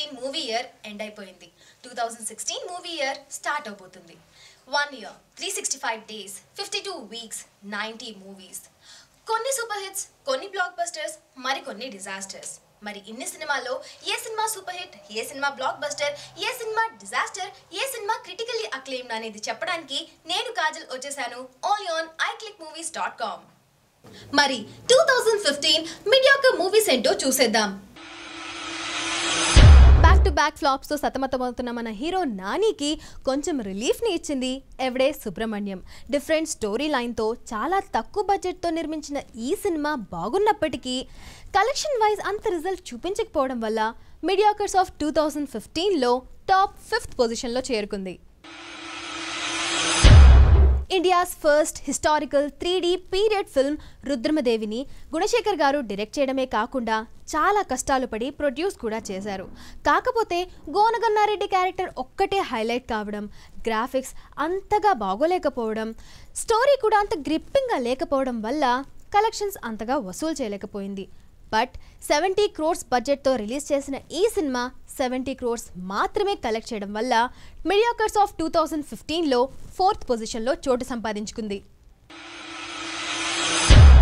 sixteen movie year end అయిపోయింది two thousand sixteen movie year start అవబోతుంది one year three sixty five days fifty two weeks ninety movies కొన్ని super hits కొన్ని blockbusters మరికొన్ని disasters మరి ఇన్ని సినిమాల్లో ఏ సినిమా సూపర్ హిట్ ఏ సినిమా బ్లాక్ బస్టర్ ఏ సినిమా డిజాస్టర్ ఏ సినిమా క్రిటికల్లీ అక్లెయిమ్డ్ అనేది చెప్పడానికి నేను కాజల్ వచ్చేసాను only on I click movies dot com మరి టూ థౌజండ్ ఫిఫ్టీన్ మీడియాక మూవీస్ ఏంటో చూసేద్దాం టు బ్యాక్ తో సతమతమవుతున్న మన హీరో నానికి కొంచెం రిలీఫ్ని ఇచ్చింది ఎవడే సుబ్రహ్మణ్యం డిఫరెంట్ స్టోరీ లైన్తో చాలా తక్కువ బడ్జెట్తో నిర్మించిన ఈ సినిమా బాగున్నప్పటికీ కలెక్షన్ వైజ్ అంత రిజల్ట్ చూపించకపోవడం వల్ల మీడియాకర్స్ ఆఫ్ టూ థౌజండ్ ఫిఫ్టీన్లో టాప్ ఫిఫ్త్ పొజిషన్లో చేరుకుంది India's first historical three period film రుద్రమదేవిని గుణశేఖర్ గారు డైరెక్ట్ చేయడమే కాకుండా చాలా కష్టాలు పడి ప్రొడ్యూస్ కూడా చేశారు కాకపోతే గోనగన్నారెడ్డి క్యారెక్టర్ ఒక్కటే హైలైట్ కావడం గ్రాఫిక్స్ అంతగా బాగోలేకపోవడం స్టోరీ కూడా అంత గ్రిప్పింగ్గా లేకపోవడం వల్ల కలెక్షన్స్ అంతగా వసూలు చేయలేకపోయింది బట్ సెవెంటీ క్రోర్స్ బడ్జెట్తో రిలీజ్ చేసిన ఈ సినిమా సెవెంటీ క్రోర్స్ మాత్రమే కలెక్ట్ చేయడం వల్ల మిడియాకర్స్ ఆఫ్ టూ థౌజండ్ ఫిఫ్టీన్లో ఫోర్త్ పొజిషన్లో చోటు సంపాదించుకుంది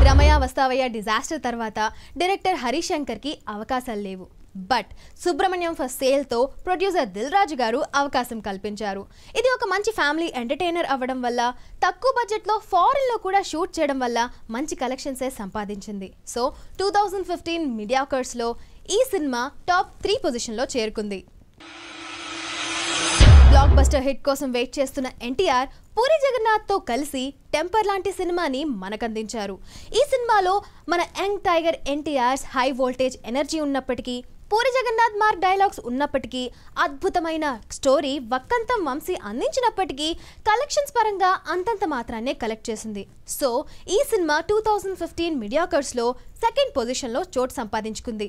రమయ వస్తావయ్య డిజాస్టర్ తర్వాత డైరెక్టర్ హరిశంకర్కి అవకాశాలు లేవు బట్ సుబ్రహ్మణ్యం ఫర్ సేల్తో ప్రొడ్యూసర్ దిల్ రాజు గారు అవకాశం కల్పించారు ఇది ఒక మంచి ఫ్యామిలీ ఎంటర్టైనర్ అవ్వడం వల్ల తక్కువ బడ్జెట్లో ఫారిన్లో కూడా షూట్ చేయడం వల్ల మంచి కలెక్షన్సే సంపాదించింది సో టూ థౌజండ్ ఫిఫ్టీన్ మీడియాకర్స్లో ఈ సినిమా టాప్ త్రీ పొజిషన్లో చేరుకుంది బ్లాక్ బస్టర్ హిట్ కోసం వెయిట్ చేస్తున్న ఎన్టీఆర్ పూరి జగన్నాథ్తో కలిసి టెంపర్ లాంటి సినిమాని మనకందించారు ఈ సినిమాలో మన young tiger NTR's high voltage energy ఉన్నప్పటికీ పూరి జగన్నాథ్ మార్ డైలాగ్స్ ఉన్నప్పటికీ అద్భుతమైన స్టోరీ వక్కంతం వంశీ అందించినప్పటికీ కలెక్షన్స్ పరంగా అంతంత మాత్రాన్నే కలెక్ట్ చేసింది సో ఈ సినిమా టూ థౌజండ్ ఫిఫ్టీన్ మీడియాకర్స్లో సెకండ్ పొజిషన్లో చోటు సంపాదించుకుంది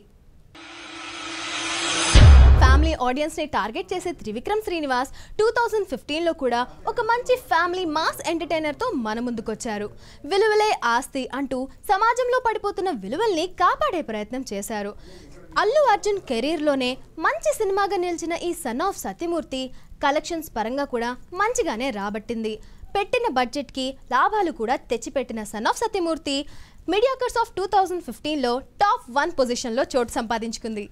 ఫ్యామిలీ ఆడియన్స్ని టార్గెట్ చేసే త్రివిక్రమ్ శ్రీనివాస్ టూ థౌజండ్ ఫిఫ్టీన్లో కూడా ఒక మంచి ఫ్యామిలీ మాస్ ఎంటర్టైనర్తో మన ముందుకొచ్చారు విలువలే ఆస్తి అంటూ సమాజంలో పడిపోతున్న విలువల్ని కాపాడే ప్రయత్నం చేశారు అల్లు అర్జున్ కెరీర్లోనే మంచి సినిమాగా నిలిచిన ఈ సన్ ఆఫ్ సత్యమూర్తి కలెక్షన్స్ పరంగా కూడా మంచిగానే రాబట్టింది పెట్టిన బడ్జెట్కి లాభాలు కూడా తెచ్చిపెట్టిన son of Satyamurthy mediocres of two thousand ఫిఫ్టీన్లో టాప్ వన్ పొజిషన్లో చోటు సంపాదించుకుంది